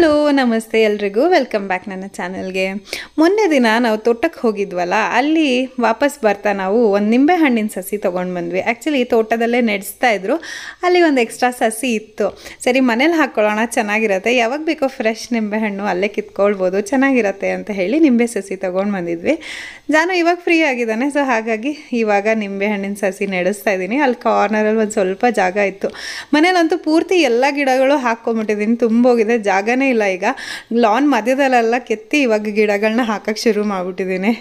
hello ನಮಸ್ತೆ ಎಲ್ರಿಗೂ welcome back ನನ್ನ ಚಾನಲ್ಗೆ ಮೊನ್ನೆ ದಿನ ನಾವು ತೋಟಕ್ಕೆ ಹೋಗಿದ್ವಲ್ಲ ಅಲ್ಲಿ ವಾಪಸ್ ಬರ್ತಾ ನಾವು ಒಂದು ನಿಂಬೆ ಹಣ್ಣಿನ ಸಸಿ ತೊಗೊಂಡು ಬಂದ್ವಿ ಆ್ಯಕ್ಚುಲಿ ತೋಟದಲ್ಲೇ ನಡೆಸ್ತಾ ಇದ್ರು ಅಲ್ಲಿ ಒಂದು ಎಕ್ಸ್ಟ್ರಾ ಸಸಿ ಇತ್ತು ಸರಿ ಮನೇಲಿ ಹಾಕ್ಕೊಳ್ಳೋಣ ಚೆನ್ನಾಗಿರತ್ತೆ ಯಾವಾಗ ಬೇಕೋ ಫ್ರೆಶ್ ನಿಂಬೆ ಹಣ್ಣು ಅಲ್ಲೇ ಕಿತ್ಕೊಳ್ಬೋದು ಚೆನ್ನಾಗಿರತ್ತೆ ಅಂತ ಹೇಳಿ ನಿಂಬೆ ಸಸಿ ತೊಗೊಂಡು ಬಂದಿದ್ವಿ ನಾನು ಇವಾಗ ಫ್ರೀ ಆಗಿದ್ದಾನೆ ಸೊ ಹಾಗಾಗಿ ಇವಾಗ ನಿಂಬೆ ಹಣ್ಣಿನ ಸಸಿ ನಡೆಸ್ತಾ ಇದ್ದೀನಿ ಅಲ್ಲಿ ಕಾರ್ನರಲ್ಲಿ ಒಂದು ಸ್ವಲ್ಪ ಜಾಗ ಇತ್ತು ಮನೇಲಂತೂ ಪೂರ್ತಿ ಎಲ್ಲ ಗಿಡಗಳು ಹಾಕ್ಕೊಂಬಿಟ್ಟಿದ್ದೀನಿ ತುಂಬೋಗಿದೆ ಜಾಗನೇ ಇಲ್ಲ ಈಗ ಲಾನ್ ಮಧ್ಯದಲ್ಲೆಲ್ಲ ಕೆತ್ತಿ ಇವಾಗ ಗಿಡಗಳನ್ನ ಹಾಕಕ್ಕೆ ಶುರು ಮಾಡಿಬಿಟ್ಟಿದ್ದೀನಿ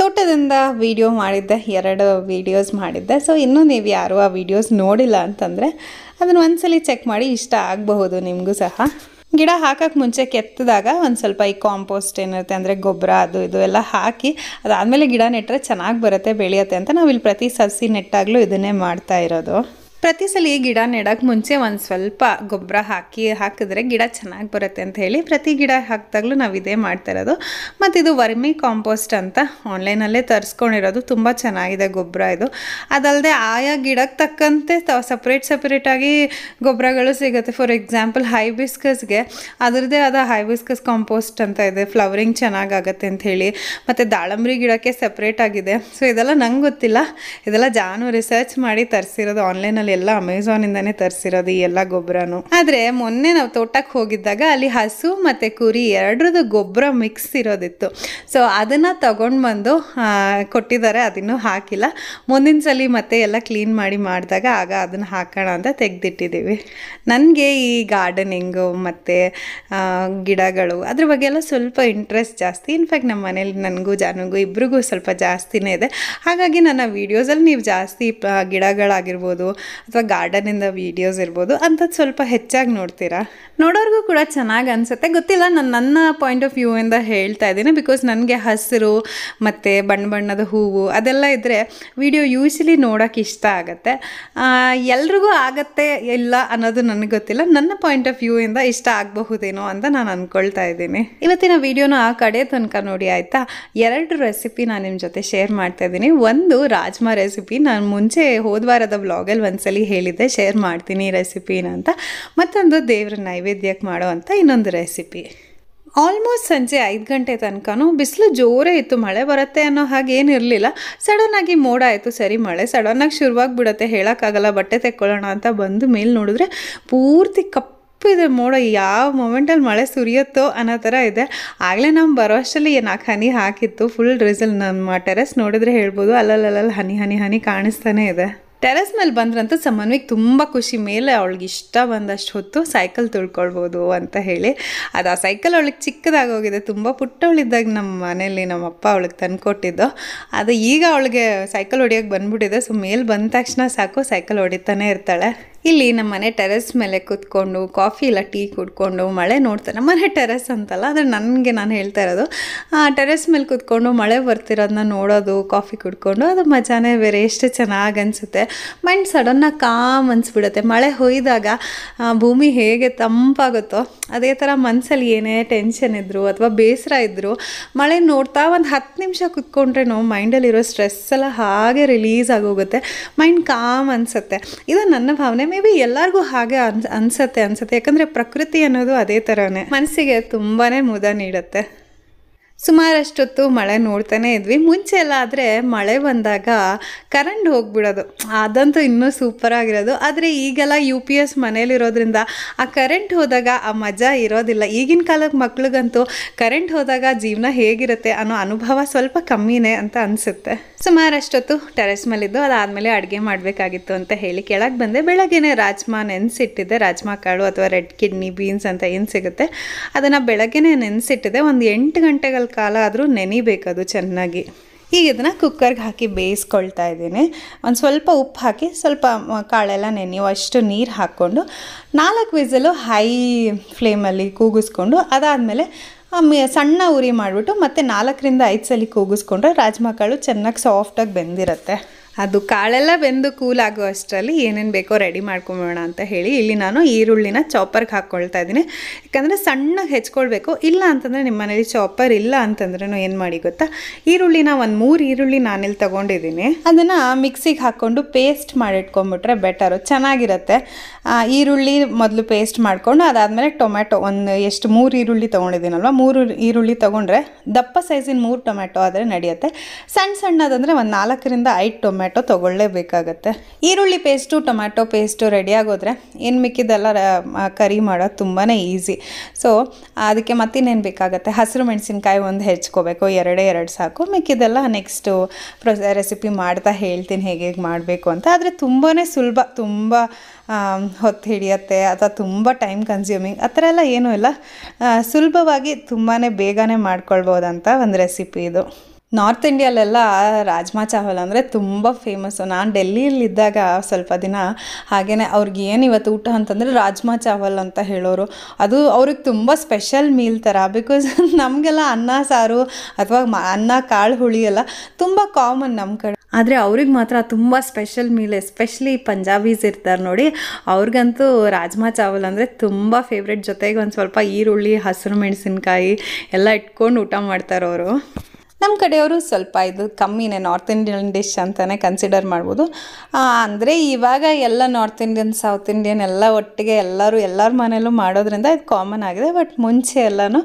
ತೋಟದಿಂದ ವೀಡಿಯೋ ಮಾಡಿದ್ದೆ ಎರಡು ವೀಡಿಯೋಸ್ ಮಾಡಿದ್ದೆ ಸೊ ಇನ್ನೂ ನೀವು ಯಾರು ಆ ವೀಡಿಯೋಸ್ ನೋಡಿಲ್ಲ ಅಂತಂದರೆ ಅದನ್ನು ಒಂದ್ಸಲಿ ಚೆಕ್ ಮಾಡಿ ಇಷ್ಟ ಆಗಬಹುದು ನಿಮಗೂ ಸಹ ಗಿಡ ಹಾಕೋಕ್ಕೆ ಮುಂಚೆ ಕೆತ್ತಿದಾಗ ಒಂದು ಸ್ವಲ್ಪ ಈ ಕಾಂಪೋಸ್ಟ್ ಏನಿರುತ್ತೆ ಅಂದರೆ ಗೊಬ್ಬರ ಅದು ಇದು ಎಲ್ಲ ಹಾಕಿ ಅದಾದಮೇಲೆ ಗಿಡ ನೆಟ್ಟರೆ ಚೆನ್ನಾಗಿ ಬರುತ್ತೆ ಬೆಳೆಯುತ್ತೆ ಅಂತ ನಾವು ಇಲ್ಲಿ ಪ್ರತಿ ಸಸಿ ನೆಟ್ಟಾಗಲೂ ಇದನ್ನೇ ಮಾಡ್ತಾ ಇರೋದು ಪ್ರತಿ ಸಲ ಗಿಡ ನೆಡೋಕ್ಕೆ ಮುಂಚೆ ಒಂದು ಸ್ವಲ್ಪ ಗೊಬ್ಬರ ಹಾಕಿ ಹಾಕಿದ್ರೆ ಗಿಡ ಚೆನ್ನಾಗಿ ಬರುತ್ತೆ ಅಂತ ಹೇಳಿ ಪ್ರತಿ ಗಿಡ ಹಾಕಿದಾಗಲೂ ನಾವು ಇದೇ ಮಾಡ್ತಾ ಇರೋದು ಮತ್ತು ಇದು ವರ್ಮಿ ಕಾಂಪೋಸ್ಟ್ ಅಂತ ಆನ್ಲೈನಲ್ಲೇ ತರಿಸ್ಕೊಂಡಿರೋದು ತುಂಬ ಚೆನ್ನಾಗಿದೆ ಗೊಬ್ಬರ ಇದು ಅದಲ್ಲದೆ ಆಯಾ ಗಿಡಕ್ಕೆ ತಕ್ಕಂತೆ ಸಪ್ರೇಟ್ ಸಪ್ರೇಟಾಗಿ ಗೊಬ್ಬರಗಳು ಸಿಗುತ್ತೆ ಫಾರ್ ಎಕ್ಸಾಂಪಲ್ ಬಿಸ್ಕಸ್ಗೆ ಅದರದ್ದೇ ಆದ ಹೈಬಿಸ್ಕಸ್ ಕಾಂಪೋಸ್ಟ್ ಅಂತ ಇದೆ ಫ್ಲವರಿಂಗ್ ಚೆನ್ನಾಗಾಗತ್ತೆ ಅಂತ ಹೇಳಿ ಮತ್ತು ದಾಳಂಬ್ರಿ ಗಿಡಕ್ಕೆ ಸಪ್ರೇಟ್ ಆಗಿದೆ ಸೊ ಇದೆಲ್ಲ ನಂಗೆ ಗೊತ್ತಿಲ್ಲ ಇದೆಲ್ಲ ಜಾನು ರಿಸರ್ಚ್ ಮಾಡಿ ತರಿಸಿರೋದು ಆನ್ಲೈನಲ್ಲಿ ಎಲ್ಲ ಇಂದಾನೆ ತರಿಸಿರೋದು ಈ ಎಲ್ಲ ಗೊಬ್ಬರನು ಆದರೆ ಮೊನ್ನೆ ನಾವು ತೋಟಕ್ಕೆ ಹೋಗಿದ್ದಾಗ ಅಲ್ಲಿ ಹಸು ಮತ್ತು ಕುರಿ ಎರಡರದ್ದು ಗೊಬ್ಬರ ಮಿಕ್ಸ್ ಇರೋದಿತ್ತು ಸೊ ಅದನ್ನು ತಗೊಂಡು ಬಂದು ಕೊಟ್ಟಿದ್ದಾರೆ ಅದನ್ನು ಹಾಕಿಲ್ಲ ಮುಂದಿನ ಸಲ ಮತ್ತೆ ಎಲ್ಲ ಕ್ಲೀನ್ ಮಾಡಿ ಮಾಡಿದಾಗ ಆಗ ಅದನ್ನು ಹಾಕೋಣ ಅಂತ ತೆಗೆದಿಟ್ಟಿದ್ದೀವಿ ನನಗೆ ಈ ಗಾರ್ಡನಿಂಗು ಮತ್ತು ಗಿಡಗಳು ಅದ್ರ ಬಗ್ಗೆ ಎಲ್ಲ ಸ್ವಲ್ಪ ಇಂಟ್ರೆಸ್ಟ್ ಜಾಸ್ತಿ ಇನ್ಫ್ಯಾಕ್ಟ್ ನಮ್ಮ ಮನೇಲಿ ನನಗೂ ಜಾನುಗೂ ಇಬ್ಬರಿಗೂ ಸ್ವಲ್ಪ ಜಾಸ್ತಿನೇ ಇದೆ ಹಾಗಾಗಿ ನನ್ನ ವೀಡಿಯೋಸಲ್ಲಿ ನೀವು ಜಾಸ್ತಿ ಗಿಡಗಳಾಗಿರ್ಬೋದು ಅಥವಾ ಗಾರ್ಡನಿಂದ ವೀಡಿಯೋಸ್ ಇರ್ಬೋದು ಅಂಥದ್ದು ಸ್ವಲ್ಪ ಹೆಚ್ಚಾಗಿ ನೋಡ್ತೀರಾ ನೋಡೋರಿಗೂ ಕೂಡ ಚೆನ್ನಾಗಿ ಅನಿಸುತ್ತೆ ಗೊತ್ತಿಲ್ಲ ನಾನು ನನ್ನ ಪಾಯಿಂಟ್ ಆಫ್ ವ್ಯೂ ಇಂದ ಹೇಳ್ತಾ ಇದ್ದೀನಿ ಬಿಕಾಸ್ ನನಗೆ ಹಸಿರು ಮತ್ತು ಬಣ್ಣ ಬಣ್ಣದ ಹೂವು ಅದೆಲ್ಲ ಇದ್ದರೆ ವಿಡಿಯೋ ಯೂಶಲಿ ನೋಡೋಕೆ ಇಷ್ಟ ಆಗುತ್ತೆ ಎಲ್ರಿಗೂ ಆಗತ್ತೆ ಇಲ್ಲ ಅನ್ನೋದು ನನಗೆ ಗೊತ್ತಿಲ್ಲ ನನ್ನ ಪಾಯಿಂಟ್ ಆಫ್ ವ್ಯೂ ಇಂದ ಇಷ್ಟ ಆಗಬಹುದೇನೋ ಅಂತ ನಾನು ಅಂದ್ಕೊಳ್ತಾ ಇದ್ದೀನಿ ಇವತ್ತಿನ ವಿಡಿಯೋನ ಆ ಕಡೆ ತನಕ ನೋಡಿ ಆಯಿತಾ ಎರಡು ರೆಸಿಪಿ ನಾನು ನಿಮ್ಮ ಜೊತೆ ಶೇರ್ ಮಾಡ್ತಾ ಇದ್ದೀನಿ ಒಂದು ರಾಜ್ಮಾ ರೆಸಿಪಿ ನಾನು ಮುಂಚೆ ಹೋದ್ವಾರದ ಬ್ಲಾಗಲ್ಲಿ ಒಂದ್ಸಲ ಬ್ಲಾಗಲ್ಲಿ ಹೇಳಿದ್ದೆ ಶೇರ್ ಮಾಡ್ತೀನಿ ರೆಸಿಪಿನ ಅಂತ ಮತ್ತೊಂದು ದೇವ್ರ ನೈವೇದ್ಯಕ್ಕೆ ಮಾಡೋವಂಥ ಇನ್ನೊಂದು ರೆಸಿಪಿ ಆಲ್ಮೋಸ್ಟ್ ಸಂಜೆ ಐದು ಗಂಟೆ ತನಕನೂ ಬಿಸಿಲು ಜೋರೇ ಇತ್ತು ಮಳೆ ಬರುತ್ತೆ ಅನ್ನೋ ಹಾಗೆ ಏನಿರಲಿಲ್ಲ ಸಡನ್ನಾಗಿ ಮೋಡ ಆಯಿತು ಸರಿ ಮಳೆ ಸಡನ್ನಾಗಿ ಬಿಡುತ್ತೆ ಹೇಳೋಕ್ಕಾಗಲ್ಲ ಬಟ್ಟೆ ತೆಕ್ಕೊಳ್ಳೋಣ ಅಂತ ಬಂದು ಮೇಲೆ ನೋಡಿದ್ರೆ ಪೂರ್ತಿ ಕಪ್ಪಿದೆ ಇದೆ ಮೋಡ ಯಾವ ಮೊಮೆಂಟಲ್ಲಿ ಮಳೆ ಸುರಿಯುತ್ತೋ ಅನ್ನೋ ಥರ ಇದೆ ಆಗಲೇ ನಮ್ಮ ಬರೋ ಅಷ್ಟರಲ್ಲಿ ನಾಲ್ಕು ಹನಿ ಹಾಕಿತ್ತು ಫುಲ್ ರಿಸಲ್ ನಮ್ಮ ಟೆರೆಸ್ ನೋಡಿದ್ರೆ ಹೇಳ್ಬೋದು ಅಲ್ಲಲ್ಲಲ್ಲಿ ಹನಿ ಹನಿ ಹನಿ ಕಾಣಿಸ್ತಾನೆ ಇದೆ ಟೆರೆಸ್ ಮೇಲೆ ಬಂದ್ರಂತೂ ಸಮನ್ವಿಗೆ ತುಂಬ ಖುಷಿ ಮೇಲೆ ಅವಳಿಗೆ ಇಷ್ಟ ಬಂದಷ್ಟು ಹೊತ್ತು ಸೈಕಲ್ ತುಳ್ಕೊಳ್ಬೋದು ಅಂತ ಹೇಳಿ ಅದು ಆ ಸೈಕಲ್ ಅವಳಿಗೆ ಹೋಗಿದೆ ತುಂಬ ಪುಟ್ಟವಳಿದ್ದಾಗ ನಮ್ಮ ಮನೆಯಲ್ಲಿ ನಮ್ಮ ಅಪ್ಪ ಅವಳಿಗೆ ಕೊಟ್ಟಿದ್ದು ಅದು ಈಗ ಅವಳಿಗೆ ಸೈಕಲ್ ಹೊಡಿಯೋಕೆ ಬಂದ್ಬಿಟ್ಟಿದೆ ಸೊ ಮೇಲೆ ಬಂದ ತಕ್ಷಣ ಸಾಕು ಸೈಕಲ್ ಹೊಡಿತಾನೆ ಇರ್ತಾಳೆ ಇಲ್ಲಿ ನಮ್ಮ ಮನೆ ಟೆರೆಸ್ ಮೇಲೆ ಕೂತ್ಕೊಂಡು ಕಾಫಿ ಇಲ್ಲ ಟೀ ಕುಡ್ಕೊಂಡು ಮಳೆ ನೋಡ್ತಾರೆ ನಮ್ಮ ಮನೆ ಟೆರೆಸ್ ಅಂತಲ್ಲ ಆದರೆ ನನಗೆ ನಾನು ಹೇಳ್ತಾ ಇರೋದು ಆ ಟೆರೆಸ್ ಮೇಲೆ ಕೂತ್ಕೊಂಡು ಮಳೆ ಬರ್ತಿರೋದನ್ನ ನೋಡೋದು ಕಾಫಿ ಕುಡ್ಕೊಂಡು ಅದು ಮಜಾನೇ ಬೇರೆ ಎಷ್ಟು ಚೆನ್ನಾಗಿ ಅನಿಸುತ್ತೆ ಮೈಂಡ್ ಸಡನ್ನಾಗಿ ಕಾಮ್ ಅನಿಸ್ಬಿಡುತ್ತೆ ಮಳೆ ಹೊಯ್ದಾಗ ಭೂಮಿ ಹೇಗೆ ತಂಪಾಗುತ್ತೋ ಅದೇ ಥರ ಮನಸ್ಸಲ್ಲಿ ಏನೇ ಟೆನ್ಷನ್ ಇದ್ದರು ಅಥವಾ ಬೇಸರ ಇದ್ದರು ಮಳೆ ನೋಡ್ತಾ ಒಂದು ಹತ್ತು ನಿಮಿಷ ಕೂತ್ಕೊಂಡ್ರೆ ನಾವು ಮೈಂಡಲ್ಲಿರೋ ಸ್ಟ್ರೆಸ್ ಎಲ್ಲ ಹಾಗೆ ರಿಲೀಸ್ ಆಗೋಗುತ್ತೆ ಮೈಂಡ್ ಕಾಮ್ ಅನಿಸುತ್ತೆ ಇದು ನನ್ನ ಭಾವನೆ ಮೇ ಬಿ ಎಲ್ಲರಿಗೂ ಹಾಗೆ ಅನ್ ಅನ್ಸತ್ತೆ ಅನ್ಸತ್ತೆ ಯಾಕಂದರೆ ಪ್ರಕೃತಿ ಅನ್ನೋದು ಅದೇ ಥರನೇ ಮನಸ್ಸಿಗೆ ತುಂಬಾ ಮುದ ನೀಡುತ್ತೆ ಸುಮಾರಷ್ಟೊತ್ತು ಮಳೆ ನೋಡ್ತಾನೆ ಇದ್ವಿ ಮುಂಚೆ ಎಲ್ಲ ಆದರೆ ಮಳೆ ಬಂದಾಗ ಕರೆಂಟ್ ಹೋಗ್ಬಿಡೋದು ಅದಂತೂ ಇನ್ನೂ ಸೂಪರ್ ಆಗಿರೋದು ಆದರೆ ಈಗೆಲ್ಲ ಯು ಪಿ ಎಸ್ ಮನೇಲಿರೋದ್ರಿಂದ ಆ ಕರೆಂಟ್ ಹೋದಾಗ ಆ ಮಜಾ ಇರೋದಿಲ್ಲ ಈಗಿನ ಕಾಲಕ್ಕೆ ಮಕ್ಳಿಗಂತೂ ಕರೆಂಟ್ ಹೋದಾಗ ಜೀವನ ಹೇಗಿರುತ್ತೆ ಅನ್ನೋ ಅನುಭವ ಸ್ವಲ್ಪ ಕಮ್ಮಿನೇ ಅಂತ ಅನಿಸುತ್ತೆ ಸುಮಾರಷ್ಟೊತ್ತು ಟೆರೆಸ್ ಮೇಲಿದ್ದು ಅದಾದಮೇಲೆ ಅಡುಗೆ ಮಾಡಬೇಕಾಗಿತ್ತು ಅಂತ ಹೇಳಿ ಕೆಳಗೆ ಬಂದೆ ಬೆಳಗ್ಗೆ ರಾಜ್ಮಾ ನೆನೆಸಿಟ್ಟಿದ್ದೆ ರಾಜ್ಮಾ ಕಾಳು ಅಥವಾ ರೆಡ್ ಕಿಡ್ನಿ ಬೀನ್ಸ್ ಅಂತ ಏನು ಸಿಗುತ್ತೆ ಅದನ್ನು ಬೆಳಗ್ಗೆ ನೆನೆಸಿಟ್ಟಿದೆ ಒಂದು ಎಂಟು ಗಂಟೆಗಳ ಕಾಲ ಆದರೂ ಅದು ಚೆನ್ನಾಗಿ ಈಗ ಇದನ್ನು ಕುಕ್ಕರ್ಗೆ ಹಾಕಿ ಬೇಯಿಸ್ಕೊಳ್ತಾ ಇದ್ದೀನಿ ಒಂದು ಸ್ವಲ್ಪ ಉಪ್ಪು ಹಾಕಿ ಸ್ವಲ್ಪ ಕಾಳೆಲ್ಲ ಅಷ್ಟು ನೀರು ಹಾಕ್ಕೊಂಡು ನಾಲ್ಕು ವಿಸಲು ಹೈ ಫ್ಲೇಮಲ್ಲಿ ಕೂಗಿಸ್ಕೊಂಡು ಅದಾದಮೇಲೆ ಸಣ್ಣ ಉರಿ ಮಾಡಿಬಿಟ್ಟು ಮತ್ತು ನಾಲ್ಕರಿಂದ ಐದು ಸಲ ಕೂಗಿಸ್ಕೊಂಡ್ರೆ ರಾಜ್ಮಾ ಕಾಳು ಚೆನ್ನಾಗಿ ಸಾಫ್ಟಾಗಿ ಬೆಂದಿರುತ್ತೆ ಅದು ಕಾಳೆಲ್ಲ ಬೆಂದು ಕೂಲಾಗೋ ಅಷ್ಟರಲ್ಲಿ ಏನೇನು ಬೇಕೋ ರೆಡಿ ಮಾಡ್ಕೊಂಬೋಣ ಅಂತ ಹೇಳಿ ಇಲ್ಲಿ ನಾನು ಈರುಳ್ಳಿನ ಚಾಪರ್ಗೆ ಹಾಕ್ಕೊಳ್ತಾ ಇದ್ದೀನಿ ಯಾಕಂದರೆ ಸಣ್ಣಗೆ ಹೆಚ್ಕೊಳ್ಬೇಕು ಇಲ್ಲ ಅಂತಂದರೆ ನಿಮ್ಮ ಮನೇಲಿ ಚಾಪರ್ ಇಲ್ಲ ಅಂತಂದ್ರೂ ಏನು ಮಾಡಿ ಗೊತ್ತಾ ಈರುಳ್ಳಿನ ಒಂದು ಮೂರು ಈರುಳ್ಳಿ ನಾನಿಲ್ಲಿ ತೊಗೊಂಡಿದ್ದೀನಿ ಅದನ್ನು ಮಿಕ್ಸಿಗೆ ಹಾಕ್ಕೊಂಡು ಪೇಸ್ಟ್ ಮಾಡಿಟ್ಕೊಂಬಿಟ್ರೆ ಬೆಟರು ಚೆನ್ನಾಗಿರುತ್ತೆ ಈರುಳ್ಳಿ ಮೊದಲು ಪೇಸ್ಟ್ ಮಾಡಿಕೊಂಡು ಅದಾದಮೇಲೆ ಟೊಮೆಟೊ ಒಂದು ಎಷ್ಟು ಮೂರು ಈರುಳ್ಳಿ ತೊಗೊಂಡಿದ್ದೀನಲ್ವ ಮೂರು ಈರುಳ್ಳಿ ತೊಗೊಂಡ್ರೆ ದಪ್ಪ ಸೈಜಿನ ಮೂರು ಟೊಮೆಟೊ ಆದರೆ ನಡೆಯುತ್ತೆ ಸಣ್ಣ ಸಣ್ಣದಂದರೆ ಒಂದು ನಾಲ್ಕರಿಂದ ಐದು ಟೊಮೆಟೊ ಟೊಮ್ಯಾಟೊ ತೊಗೊಳ್ಳೇಬೇಕಾಗತ್ತೆ ಈರುಳ್ಳಿ ಪೇಸ್ಟು ಟೊಮ್ಯಾಟೊ ಪೇಸ್ಟು ರೆಡಿಯಾಗೋದ್ರೆ ಏನು ಮಿಕ್ಕಿದೆಲ್ಲ ಕರಿ ಮಾಡೋದು ತುಂಬಾ ಈಸಿ ಸೊ ಅದಕ್ಕೆ ಮತ್ತಿನ್ನೇನು ಬೇಕಾಗುತ್ತೆ ಹಸಿರು ಮೆಣಸಿನ್ಕಾಯಿ ಒಂದು ಹೆಚ್ಕೋಬೇಕು ಎರಡೇ ಎರಡು ಸಾಕು ಮಿಕ್ಕಿದೆಲ್ಲ ನೆಕ್ಸ್ಟು ಪ್ರೊ ರೆಸಿಪಿ ಮಾಡ್ತಾ ಹೇಳ್ತೀನಿ ಹೇಗೆ ಹೇಗೆ ಮಾಡಬೇಕು ಅಂತ ಆದರೆ ತುಂಬಾ ಸುಲಭ ತುಂಬ ಹೊತ್ತು ಹಿಡಿಯತ್ತೆ ಅಥವಾ ತುಂಬ ಟೈಮ್ ಕನ್ಸ್ಯೂಮಿಂಗ್ ಆ ಥರ ಎಲ್ಲ ಏನೂ ಇಲ್ಲ ಸುಲಭವಾಗಿ ತುಂಬಾ ಬೇಗನೆ ಮಾಡ್ಕೊಳ್ಬೋದಂತ ಒಂದು ರೆಸಿಪಿ ಇದು ನಾರ್ತ್ ಇಂಡಿಯಲ್ಲೆಲ್ಲ ರಾಜ್ಮಾ ಚಾವಲ್ ಅಂದರೆ ತುಂಬ ಫೇಮಸ್ಸು ನಾನು ಇದ್ದಾಗ ಸ್ವಲ್ಪ ದಿನ ಹಾಗೆಯೇ ಅವ್ರಿಗೆ ಏನು ಇವತ್ತು ಊಟ ಅಂತಂದರೆ ರಾಜ್ಮಾ ಚಾವಲ್ ಅಂತ ಹೇಳೋರು ಅದು ಅವ್ರಿಗೆ ತುಂಬ ಸ್ಪೆಷಲ್ ಮೀಲ್ ಥರ ಬಿಕಾಸ್ ನಮಗೆಲ್ಲ ಅನ್ನ ಸಾರು ಅಥವಾ ಅನ್ನ ಕಾಳು ಹುಳಿ ಎಲ್ಲ ತುಂಬ ಕಾಮನ್ ನಮ್ಮ ಕಡೆ ಆದರೆ ಅವ್ರಿಗೆ ಮಾತ್ರ ತುಂಬ ಸ್ಪೆಷಲ್ ಮೀಲ್ ಎಸ್ಪೆಷಲಿ ಪಂಜಾಬೀಸ್ ಇರ್ತಾರೆ ನೋಡಿ ಅವ್ರಿಗಂತೂ ರಾಜ್ಮಾ ಚಾವಲ್ ಅಂದರೆ ತುಂಬ ಫೇವ್ರೇಟ್ ಜೊತೆಗೆ ಒಂದು ಸ್ವಲ್ಪ ಈರುಳ್ಳಿ ಹಸಿರು ಮೆಣಸಿನ್ಕಾಯಿ ಎಲ್ಲ ಇಟ್ಕೊಂಡು ಊಟ ಮಾಡ್ತಾರೆ ಅವರು ನಮ್ಮ ಕಡೆಯವರು ಸ್ವಲ್ಪ ಇದು ಕಮ್ಮಿನೇ ನಾರ್ತ್ ಇಂಡಿಯನ್ ಡಿಶ್ ಅಂತಲೇ ಕನ್ಸಿಡರ್ ಮಾಡ್ಬೋದು ಅಂದರೆ ಇವಾಗ ಎಲ್ಲ ನಾರ್ತ್ ಇಂಡಿಯನ್ ಸೌತ್ ಇಂಡಿಯನ್ ಎಲ್ಲ ಒಟ್ಟಿಗೆ ಎಲ್ಲರೂ ಎಲ್ಲರ ಮನೇಲೂ ಮಾಡೋದ್ರಿಂದ ಇದು ಕಾಮನ್ ಆಗಿದೆ ಬಟ್ ಮುಂಚೆ ಎಲ್ಲನೂ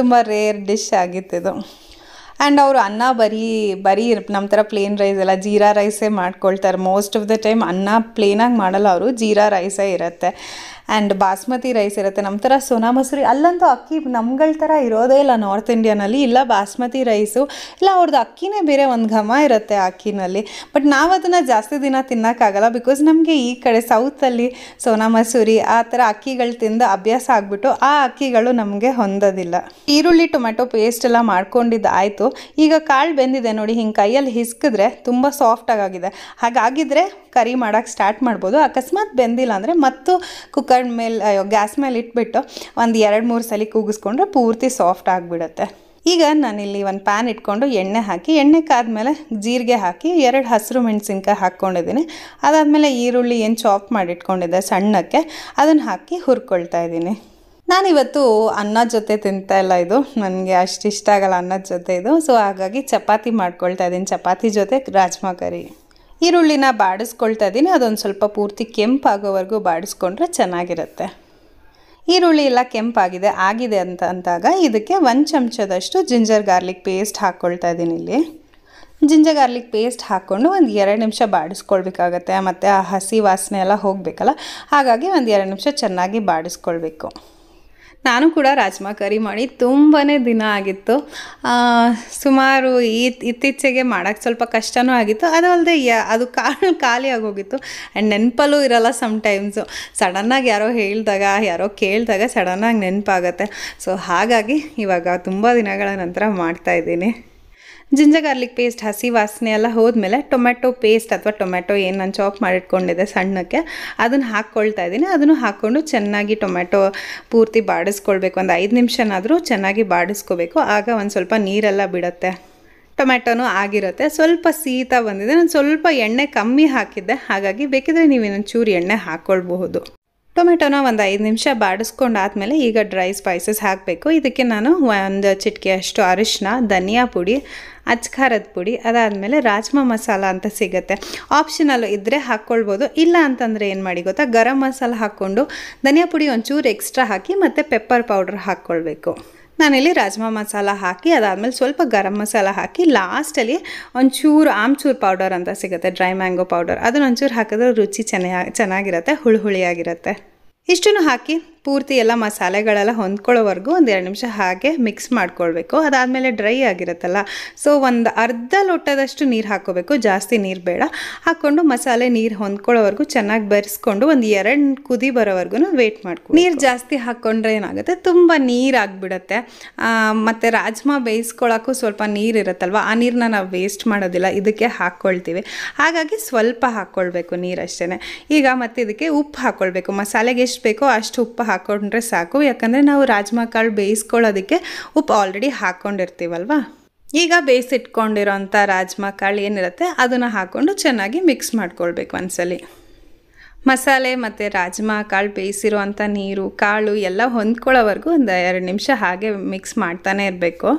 ತುಂಬ ರೇರ್ ಡಿಶ್ ಆಗಿತ್ತು ಇದು ಆ್ಯಂಡ್ ಅವರು ಅನ್ನ ಬರೀ ಬರೀ ನಮ್ಮ ಥರ ಪ್ಲೇನ್ ರೈಸ್ ಎಲ್ಲ ಜೀರಾ ರೈಸೇ ಮಾಡ್ಕೊಳ್ತಾರೆ ಮೋಸ್ಟ್ ಆಫ್ ದ ಟೈಮ್ ಅನ್ನ ಪ್ಲೇನಾಗಿ ಮಾಡಲ್ಲ ಅವರು ಜೀರಾ ರೈಸೇ ಇರುತ್ತೆ ಆ್ಯಂಡ್ ಬಾಸ್ಮತಿ ರೈಸ್ ಇರುತ್ತೆ ನಮ್ಮ ಥರ ಸೋನಾ ಮಸೂರಿ ಅಲ್ಲಂತೂ ಅಕ್ಕಿ ನಮ್ಗಳ ಥರ ಇರೋದೇ ಇಲ್ಲ ನಾರ್ತ್ ಇಂಡಿಯಾನಲ್ಲಿ ಇಲ್ಲ ಬಾಸ್ಮತಿ ರೈಸು ಇಲ್ಲ ಅವ್ರದ್ದು ಅಕ್ಕಿನೇ ಬೇರೆ ಒಂದು ಘಮ ಇರುತ್ತೆ ಆ ಅಕ್ಕಿನಲ್ಲಿ ಬಟ್ ನಾವು ಅದನ್ನು ಜಾಸ್ತಿ ದಿನ ತಿನ್ನೋಕ್ಕಾಗಲ್ಲ ಬಿಕಾಸ್ ನಮಗೆ ಈ ಕಡೆ ಸೌತಲ್ಲಿ ಸೋನಾ ಮಸೂರಿ ಆ ಥರ ಅಕ್ಕಿಗಳು ತಿಂದು ಅಭ್ಯಾಸ ಆಗಿಬಿಟ್ಟು ಆ ಅಕ್ಕಿಗಳು ನಮಗೆ ಹೊಂದೋದಿಲ್ಲ ಈರುಳ್ಳಿ ಟೊಮೆಟೊ ಪೇಸ್ಟ್ ಎಲ್ಲ ಮಾಡ್ಕೊಂಡಿದ್ದು ಆಯಿತು ಈಗ ಕಾಳು ಬೆಂದಿದೆ ನೋಡಿ ಹಿಂಗೆ ಕೈಯಲ್ಲಿ ಹಿಸ್ಕಿದ್ರೆ ತುಂಬ ಸಾಫ್ಟಾಗಿದೆ ಹಾಗಾಗಿದ್ರೆ ಕರಿ ಮಾಡೋಕ್ಕೆ ಸ್ಟಾರ್ಟ್ ಮಾಡ್ಬೋದು ಅಕಸ್ಮಾತ್ ಬೆಂದಿಲ್ಲ ಅಂದರೆ ಮತ್ತು ಕುಕ್ಕರ್ ಕುಕ್ಕರ್ ಮೇಲೆ ಅಯ್ಯೋ ಗ್ಯಾಸ್ ಮೇಲೆ ಇಟ್ಬಿಟ್ಟು ಒಂದು ಎರಡು ಮೂರು ಸಲ ಕೂಗಿಸ್ಕೊಂಡ್ರೆ ಪೂರ್ತಿ ಸಾಫ್ಟ್ ಆಗಿಬಿಡುತ್ತೆ ಈಗ ನಾನಿಲ್ಲಿ ಒಂದು ಪ್ಯಾನ್ ಇಟ್ಕೊಂಡು ಎಣ್ಣೆ ಹಾಕಿ ಎಣ್ಣೆ ಕಾದ್ಮೇಲೆ ಜೀರಿಗೆ ಹಾಕಿ ಎರಡು ಹಸಿರು ಮೆಣಸಿನ್ಕಾಯಿ ಹಾಕ್ಕೊಂಡಿದ್ದೀನಿ ಅದಾದಮೇಲೆ ಈರುಳ್ಳಿ ಏನು ಚಾಪ್ ಮಾಡಿಟ್ಕೊಂಡಿದ್ದೆ ಸಣ್ಣಕ್ಕೆ ಅದನ್ನು ಹಾಕಿ ಹುರ್ಕೊಳ್ತಾ ಇದ್ದೀನಿ ನಾನಿವತ್ತು ಅನ್ನ ಜೊತೆ ತಿಂತಾ ಇಲ್ಲ ಇದು ನನಗೆ ಅಷ್ಟು ಇಷ್ಟ ಆಗಲ್ಲ ಅನ್ನದ ಜೊತೆ ಇದು ಸೊ ಹಾಗಾಗಿ ಚಪಾತಿ ಮಾಡ್ಕೊಳ್ತಾ ಇದ್ದೀನಿ ಚಪಾತಿ ಜೊತೆ ರಾಜ್ಮಾ ಕರಿ ಈರುಳ್ಳಿನ ಬಾಡಿಸ್ಕೊಳ್ತಾ ಇದ್ದೀನಿ ಅದೊಂದು ಸ್ವಲ್ಪ ಪೂರ್ತಿ ಕೆಂಪಾಗೋವರೆಗೂ ಬಾಡಿಸ್ಕೊಂಡ್ರೆ ಚೆನ್ನಾಗಿರುತ್ತೆ ಈರುಳ್ಳಿ ಎಲ್ಲ ಕೆಂಪಾಗಿದೆ ಆಗಿದೆ ಅಂತ ಅಂದಾಗ ಇದಕ್ಕೆ ಒಂದು ಚಮಚದಷ್ಟು ಜಿಂಜರ್ ಗಾರ್ಲಿಕ್ ಪೇಸ್ಟ್ ಹಾಕ್ಕೊಳ್ತಾ ಇದ್ದೀನಿ ಇಲ್ಲಿ ಜಿಂಜರ್ ಗಾರ್ಲಿಕ್ ಪೇಸ್ಟ್ ಹಾಕ್ಕೊಂಡು ಒಂದು ಎರಡು ನಿಮಿಷ ಬಾಡಿಸ್ಕೊಳ್ಬೇಕಾಗತ್ತೆ ಮತ್ತು ಆ ಹಸಿ ವಾಸನೆ ಎಲ್ಲ ಹೋಗಬೇಕಲ್ಲ ಹಾಗಾಗಿ ಒಂದು ಎರಡು ನಿಮಿಷ ಚೆನ್ನಾಗಿ ಬಾಡಿಸ್ಕೊಳ್ಬೇಕು ನಾನು ಕೂಡ ರಾಜ್ಮಾ ಕರಿ ಮಾಡಿ ತುಂಬಾ ದಿನ ಆಗಿತ್ತು ಸುಮಾರು ಈ ಇತ್ತೀಚೆಗೆ ಮಾಡೋಕ್ಕೆ ಸ್ವಲ್ಪ ಕಷ್ಟವೂ ಆಗಿತ್ತು ಅದು ಅಲ್ಲದೆ ಯಾ ಅದು ಕಾಳು ಖಾಲಿ ಆಗೋಗಿತ್ತು ಆ್ಯಂಡ್ ನೆನಪಲ್ಲೂ ಇರಲ್ಲ ಟೈಮ್ಸು ಸಡನ್ನಾಗಿ ಯಾರೋ ಹೇಳಿದಾಗ ಯಾರೋ ಕೇಳಿದಾಗ ಸಡನ್ನಾಗಿ ನೆನಪಾಗತ್ತೆ ಸೊ ಹಾಗಾಗಿ ಇವಾಗ ತುಂಬ ದಿನಗಳ ನಂತರ ಮಾಡ್ತಾಯಿದ್ದೀನಿ ಜಿಂಜರ್ ಗಾರ್ಲಿಕ್ ಪೇಸ್ಟ್ ಹಸಿ ವಾಸನೆ ಎಲ್ಲ ಹೋದ್ಮೇಲೆ ಟೊಮೆಟೊ ಪೇಸ್ಟ್ ಅಥವಾ ಟೊಮೆಟೊ ಏನು ನಾನು ಚಾಪ್ ಮಾಡಿಟ್ಕೊಂಡಿದ್ದೆ ಸಣ್ಣಕ್ಕೆ ಅದನ್ನು ಹಾಕ್ಕೊಳ್ತಾ ಇದ್ದೀನಿ ಅದನ್ನು ಹಾಕ್ಕೊಂಡು ಚೆನ್ನಾಗಿ ಟೊಮೆಟೊ ಪೂರ್ತಿ ಬಾಡಿಸ್ಕೊಳ್ಬೇಕು ಒಂದು ಐದು ನಿಮಿಷನಾದರೂ ಚೆನ್ನಾಗಿ ಬಾಡಿಸ್ಕೋಬೇಕು ಆಗ ಒಂದು ಸ್ವಲ್ಪ ನೀರೆಲ್ಲ ಬಿಡುತ್ತೆ ಟೊಮ್ಯಾಟೊನೂ ಆಗಿರುತ್ತೆ ಸ್ವಲ್ಪ ಶೀತ ಬಂದಿದೆ ನಾನು ಸ್ವಲ್ಪ ಎಣ್ಣೆ ಕಮ್ಮಿ ಹಾಕಿದ್ದೆ ಹಾಗಾಗಿ ಬೇಕಿದ್ರೆ ನೀವು ಇನ್ನೊಂದು ಚೂರು ಎಣ್ಣೆ ಹಾಕ್ಕೊಳ್ಬಹುದು ಟೊಮೆಟೊನ ಒಂದು ಐದು ನಿಮಿಷ ಬಾಡಿಸ್ಕೊಂಡಾದಮೇಲೆ ಈಗ ಡ್ರೈ ಸ್ಪೈಸಸ್ ಹಾಕಬೇಕು ಇದಕ್ಕೆ ನಾನು ಒಂದು ಚಿಟಿಕೆ ಅಷ್ಟು ಅರಿಶಿನ ಧನಿಯಾ ಪುಡಿ ಅಚ್ಕಾರದ ಪುಡಿ ಅದಾದಮೇಲೆ ರಾಜ್ಮಾ ಮಸಾಲ ಅಂತ ಸಿಗುತ್ತೆ ಆಪ್ಷನಲ್ಲು ಇದ್ದರೆ ಹಾಕ್ಕೊಳ್ಬೋದು ಇಲ್ಲ ಅಂತಂದರೆ ಏನು ಮಾಡಿ ಗೊತ್ತಾ ಗರಂ ಮಸಾಲ ಹಾಕ್ಕೊಂಡು ಧನಿಯಾ ಪುಡಿ ಒಂಚೂರು ಎಕ್ಸ್ಟ್ರಾ ಹಾಕಿ ಮತ್ತು ಪೆಪ್ಪರ್ ಪೌಡ್ರ್ ಹಾಕ್ಕೊಳ್ಬೇಕು ನಾನಿಲ್ಲಿ ರಾಜ್ಮಾ ಮಸಾಲ ಹಾಕಿ ಅದಾದಮೇಲೆ ಸ್ವಲ್ಪ ಗರಂ ಮಸಾಲ ಹಾಕಿ ಲಾಸ್ಟಲ್ಲಿ ಒಂಚೂರು ಆಮ್ಚೂರು ಪೌಡರ್ ಅಂತ ಸಿಗುತ್ತೆ ಡ್ರೈ ಮ್ಯಾಂಗೋ ಪೌಡರ್ ಅದನ್ನ ಒಂಚೂರು ಹಾಕಿದ್ರೆ ರುಚಿ ಚೆನ್ನಾಗಿ ಚೆನ್ನಾಗಿರುತ್ತೆ ಹುಳಿ ಹುಳಿಯಾಗಿರುತ್ತೆ ಇಷ್ಟನ್ನು ಹಾಕಿ ಪೂರ್ತಿ ಎಲ್ಲ ಮಸಾಲೆಗಳೆಲ್ಲ ಹೊಂದ್ಕೊಳ್ಳೋವರೆಗೂ ಒಂದು ಎರಡು ನಿಮಿಷ ಹಾಗೆ ಮಿಕ್ಸ್ ಮಾಡ್ಕೊಳ್ಬೇಕು ಅದಾದಮೇಲೆ ಡ್ರೈ ಆಗಿರುತ್ತಲ್ಲ ಸೊ ಒಂದು ಅರ್ಧ ಲೋಟದಷ್ಟು ನೀರು ಹಾಕೋಬೇಕು ಜಾಸ್ತಿ ನೀರು ಬೇಡ ಹಾಕ್ಕೊಂಡು ಮಸಾಲೆ ನೀರು ಹೊಂದ್ಕೊಳ್ಳೋವರೆಗೂ ಚೆನ್ನಾಗಿ ಬೆರೆಸ್ಕೊಂಡು ಒಂದು ಎರಡು ಕುದಿ ಬರೋವರೆಗೂ ವೇಟ್ ಮಾಡ್ಕೊಂಡು ನೀರು ಜಾಸ್ತಿ ಹಾಕ್ಕೊಂಡ್ರೆ ಏನಾಗುತ್ತೆ ತುಂಬ ನೀರಾಗ್ಬಿಡುತ್ತೆ ಮತ್ತು ರಾಜ್ಮಾ ಬೇಯಿಸ್ಕೊಳ್ಳೋಕ್ಕೂ ಸ್ವಲ್ಪ ನೀರು ಇರುತ್ತಲ್ವ ಆ ನೀರನ್ನ ನಾವು ವೇಸ್ಟ್ ಮಾಡೋದಿಲ್ಲ ಇದಕ್ಕೆ ಹಾಕ್ಕೊಳ್ತೀವಿ ಹಾಗಾಗಿ ಸ್ವಲ್ಪ ಹಾಕ್ಕೊಳ್ಬೇಕು ನೀರು ಅಷ್ಟೇ ಈಗ ಮತ್ತು ಇದಕ್ಕೆ ಉಪ್ಪು ಹಾಕ್ಕೊಳ್ಬೇಕು ಮಸಾಲೆಗೆ ಎಷ್ಟು ಬೇಕೋ ಅಷ್ಟು ಉಪ್ಪು ಹಾಕೊಂಡ್ರೆ ಸಾಕು ಯಾಕಂದರೆ ನಾವು ರಾಜ್ಮಾ ಕಾಳು ಬೇಯಿಸ್ಕೊಳ್ಳೋದಕ್ಕೆ ಉಪ್ಪು ಆಲ್ರೆಡಿ ಹಾಕ್ಕೊಂಡಿರ್ತೀವಲ್ವಾ ಈಗ ಬೇಯಿಸಿಟ್ಕೊಂಡಿರೋಂಥ ರಾಜ್ಮಾ ಕಾಳು ಏನಿರುತ್ತೆ ಅದನ್ನು ಹಾಕ್ಕೊಂಡು ಚೆನ್ನಾಗಿ ಮಿಕ್ಸ್ ಮಾಡ್ಕೊಳ್ಬೇಕು ಒಂದ್ಸಲಿ ಮಸಾಲೆ ಮತ್ತು ರಾಜ್ಮಾ ಕಾಳು ಬೇಯಿಸಿರುವಂಥ ನೀರು ಕಾಳು ಎಲ್ಲ ಹೊಂದ್ಕೊಳ್ಳೋವರೆಗೂ ಒಂದು ಎರಡು ನಿಮಿಷ ಹಾಗೆ ಮಿಕ್ಸ್ ಮಾಡ್ತಾನೆ ಇರಬೇಕು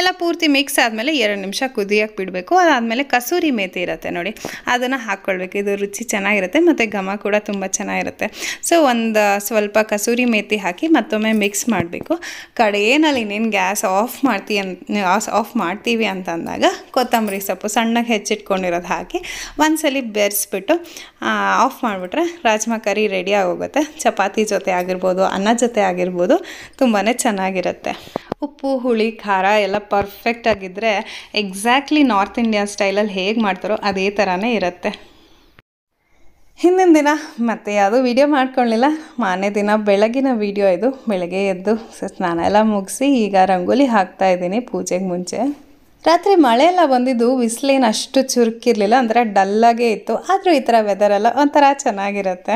ಎಲ್ಲ ಪೂರ್ತಿ ಮಿಕ್ಸ್ ಆದಮೇಲೆ ಎರಡು ನಿಮಿಷ ಕುದಿಯೋಕೆ ಬಿಡಬೇಕು ಅದಾದಮೇಲೆ ಕಸೂರಿ ಮೇತಿ ಇರುತ್ತೆ ನೋಡಿ ಅದನ್ನು ಹಾಕ್ಕೊಳ್ಬೇಕು ಇದು ರುಚಿ ಚೆನ್ನಾಗಿರುತ್ತೆ ಮತ್ತು ಘಮ ಕೂಡ ತುಂಬ ಚೆನ್ನಾಗಿರುತ್ತೆ ಸೊ ಒಂದು ಸ್ವಲ್ಪ ಕಸೂರಿ ಮೇತಿ ಹಾಕಿ ಮತ್ತೊಮ್ಮೆ ಮಿಕ್ಸ್ ಮಾಡಬೇಕು ಕಡೆಯಲ್ಲಿ ಇನ್ನೇನು ಗ್ಯಾಸ್ ಆಫ್ ಮಾಡ್ತೀವಿ ಆಫ್ ಮಾಡ್ತೀವಿ ಅಂತಂದಾಗ ಕೊತ್ತಂಬರಿ ಸೊಪ್ಪು ಸಣ್ಣಗೆ ಹೆಚ್ಚಿಟ್ಕೊಂಡಿರೋದು ಹಾಕಿ ಒಂದ್ಸಲಿ ಬೆರೆಸ್ಬಿಟ್ಟು ಆಫ್ ಮಾಡಿಬಿಟ್ರೆ ರಾಜ್ಮಾ ಕರಿ ರೆಡಿ ಆಗೋಗುತ್ತೆ ಚಪಾತಿ ಜೊತೆ ಆಗಿರ್ಬೋದು ಅನ್ನ ಜೊತೆ ಆಗಿರ್ಬೋದು ತುಂಬಾ ಚೆನ್ನಾಗಿರುತ್ತೆ ಉಪ್ಪು ಹುಳಿ ಖಾರ ಎಲ್ಲ ಪರ್ಫೆಕ್ಟ್ ಆಗಿದ್ದರೆ ಎಕ್ಸಾಕ್ಟ್ಲಿ ನಾರ್ತ್ ಇಂಡಿಯನ್ ಸ್ಟೈಲಲ್ಲಿ ಹೇಗೆ ಮಾಡ್ತಾರೋ ಅದೇ ಥರನೇ ಇರುತ್ತೆ ಹಿಂದಿನ ದಿನ ಮತ್ತೆ ಯಾವುದೂ ವೀಡಿಯೋ ಮಾಡ್ಕೊಳ್ಳಿಲ್ಲ ಮಾನೆ ದಿನ ಬೆಳಗಿನ ವೀಡಿಯೋ ಇದು ಬೆಳಗ್ಗೆ ಎದ್ದು ಸ್ನಾನ ಎಲ್ಲ ಮುಗಿಸಿ ಈಗ ರಂಗೋಲಿ ಹಾಕ್ತಾ ಇದ್ದೀನಿ ಪೂಜೆಗೆ ಮುಂಚೆ ರಾತ್ರಿ ಮಳೆ ಎಲ್ಲ ಬಂದಿದ್ದು ಬಿಸಿಲೇನು ಅಷ್ಟು ಚುರುಕಿರಲಿಲ್ಲ ಅಂದರೆ ಡಲ್ಲಾಗೇ ಇತ್ತು ಆದರೂ ಈ ಥರ ವೆದರೆಲ್ಲ ಒಂಥರ ಚೆನ್ನಾಗಿರುತ್ತೆ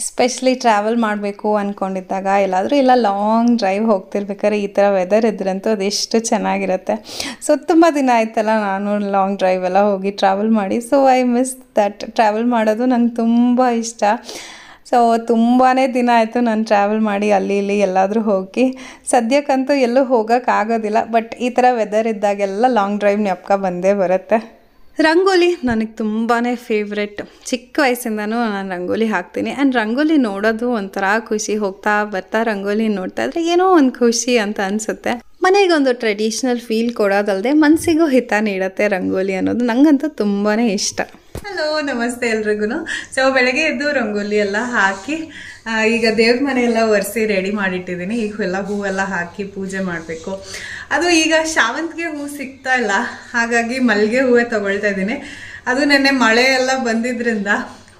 ಎಸ್ಪೆಷಲಿ ಟ್ರಾವೆಲ್ ಮಾಡಬೇಕು ಅಂದ್ಕೊಂಡಿದ್ದಾಗ ಎಲ್ಲಾದರೂ ಇಲ್ಲ ಲಾಂಗ್ ಡ್ರೈವ್ ಹೋಗ್ತಿರ್ಬೇಕಾದ್ರೆ ಈ ಥರ ವೆದರ್ ಇದ್ರಂತೂ ಅದೆಷ್ಟು ಚೆನ್ನಾಗಿರುತ್ತೆ ಸೊ ತುಂಬ ದಿನ ಆಯ್ತಲ್ಲ ನಾನು ಲಾಂಗ್ ಡ್ರೈವ್ ಎಲ್ಲ ಹೋಗಿ ಟ್ರಾವೆಲ್ ಮಾಡಿ so I miss that travel ಮಾಡೋದು ನಂಗೆ ತುಂಬ ಇಷ್ಟ ಸೊ ತುಂಬಾ ದಿನ ಆಯಿತು ನಾನು ಟ್ರಾವೆಲ್ ಮಾಡಿ ಅಲ್ಲಿ ಇಲ್ಲಿ ಎಲ್ಲಾದರೂ ಹೋಗಿ ಸದ್ಯಕ್ಕಂತೂ ಎಲ್ಲೂ ಹೋಗೋಕ್ಕಾಗೋದಿಲ್ಲ ಬಟ್ ಈ ಥರ ವೆದರ್ ಇದ್ದಾಗೆಲ್ಲ ಲಾಂಗ್ ಡ್ರೈವ್ ನೆಪ್ಕ ಬಂದೇ ಬರುತ್ತೆ ರಂಗೋಲಿ ನನಗೆ ತುಂಬಾ ಫೇವ್ರೆಟ್ ಚಿಕ್ಕ ವಯಸ್ಸಿಂದನೂ ನಾನು ರಂಗೋಲಿ ಹಾಕ್ತೀನಿ ಆ್ಯಂಡ್ ರಂಗೋಲಿ ನೋಡೋದು ಒಂಥರ ಖುಷಿ ಹೋಗ್ತಾ ಬರ್ತಾ ರಂಗೋಲಿ ನೋಡ್ತಾ ಇದ್ರೆ ಏನೋ ಒಂದು ಖುಷಿ ಅಂತ ಅನಿಸುತ್ತೆ ಮನೆಗೊಂದು ಟ್ರೆಡಿಷ್ನಲ್ ಫೀಲ್ ಕೊಡೋದಲ್ಲದೆ ಮನಸ್ಸಿಗೂ ಹಿತ ನೀಡುತ್ತೆ ರಂಗೋಲಿ ಅನ್ನೋದು ನಂಗಂತೂ ತುಂಬಾ ಇಷ್ಟ ಹಲೋ ನಮಸ್ತೆ ಎಲ್ರಿಗೂ ಸೊ ಬೆಳಗ್ಗೆ ಎದ್ದು ರಂಗೋಲಿ ಎಲ್ಲ ಹಾಕಿ ಈಗ ದೇವ್ರ ಎಲ್ಲ ಒರೆಸಿ ರೆಡಿ ಮಾಡಿಟ್ಟಿದ್ದೀನಿ ಈಗ ಎಲ್ಲ ಹೂವೆಲ್ಲ ಹಾಕಿ ಪೂಜೆ ಮಾಡಬೇಕು ಅದು ಈಗ ಶಾವಂತಿಗೆ ಹೂ ಸಿಗ್ತಾ ಇಲ್ಲ ಹಾಗಾಗಿ ಮಲ್ಲಿಗೆ ಹೂವೇ ತಗೊಳ್ತಾ ಇದ್ದೀನಿ ಅದು ನೆನ್ನೆ ಮಳೆ ಎಲ್ಲ ಬಂದಿದ್ದರಿಂದ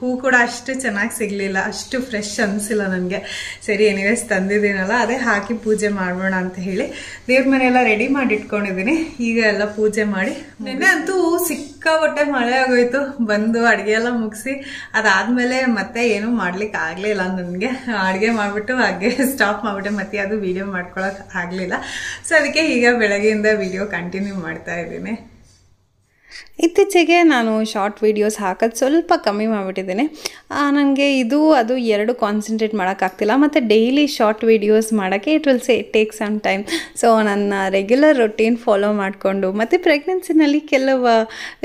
ಹೂ ಕೂಡ ಅಷ್ಟು ಚೆನ್ನಾಗಿ ಸಿಗಲಿಲ್ಲ ಅಷ್ಟು ಫ್ರೆಶ್ ಅನಿಸಿಲ್ಲ ನನಗೆ ಸರಿ ಎನಿವೇಸ್ ತಂದಿದ್ದೀನಲ್ಲ ಅದೇ ಹಾಕಿ ಪೂಜೆ ಮಾಡೋಣ ಅಂತ ಹೇಳಿ ದೇವ್ರ ಮನೆಯೆಲ್ಲ ರೆಡಿ ಮಾಡಿ ಇಟ್ಕೊಂಡಿದ್ದೀನಿ ಈಗ ಎಲ್ಲ ಪೂಜೆ ಮಾಡಿ ನಿನ್ನೆ ಅಂತೂ ಸಿಕ್ಕಾಪಟ್ಟೆ ಮಳೆ ಆಗೋಯ್ತು ಬಂದು ಅಡುಗೆ ಎಲ್ಲ ಮುಗಿಸಿ ಅದಾದಮೇಲೆ ಮತ್ತೆ ಏನೂ ಮಾಡ್ಲಿಕ್ಕೆ ಆಗಲಿಲ್ಲ ನನಗೆ ಅಡುಗೆ ಮಾಡಿಬಿಟ್ಟು ಹಾಗೆ ಸ್ಟಾಪ್ ಮಾಡಿಬಿಟ್ಟೆ ಮತ್ತೆ ಅದು ವಿಡಿಯೋ ಮಾಡ್ಕೊಳ್ಳೋಕೆ ಆಗಲಿಲ್ಲ ಸೊ ಅದಕ್ಕೆ ಈಗ ಬೆಳಗ್ಗೆಯಿಂದ ವಿಡಿಯೋ ಕಂಟಿನ್ಯೂ ಮಾಡ್ತಾ ಇದ್ದೀನಿ ಇತ್ತೀಚೆಗೆ ನಾನು ಶಾರ್ಟ್ ವೀಡಿಯೋಸ್ ಹಾಕೋದು ಸ್ವಲ್ಪ ಕಮ್ಮಿ ಮಾಡಿಬಿಟ್ಟಿದ್ದೀನಿ ನನಗೆ ಇದು ಅದು ಎರಡು ಕಾನ್ಸಂಟ್ರೇಟ್ ಮಾಡೋಕ್ಕಾಗ್ತಿಲ್ಲ ಮತ್ತು ಡೈಲಿ ಶಾರ್ಟ್ ವೀಡಿಯೋಸ್ ಮಾಡೋಕ್ಕೆ it will say take some time so ನನ್ನ ರೆಗ್ಯುಲರ್ ರೊಟೀನ್ ಫಾಲೋ ಮಾಡಿಕೊಂಡು ಮತ್ತು ಪ್ರೆಗ್ನೆನ್ಸಿನಲ್ಲಿ ಕೆಲವು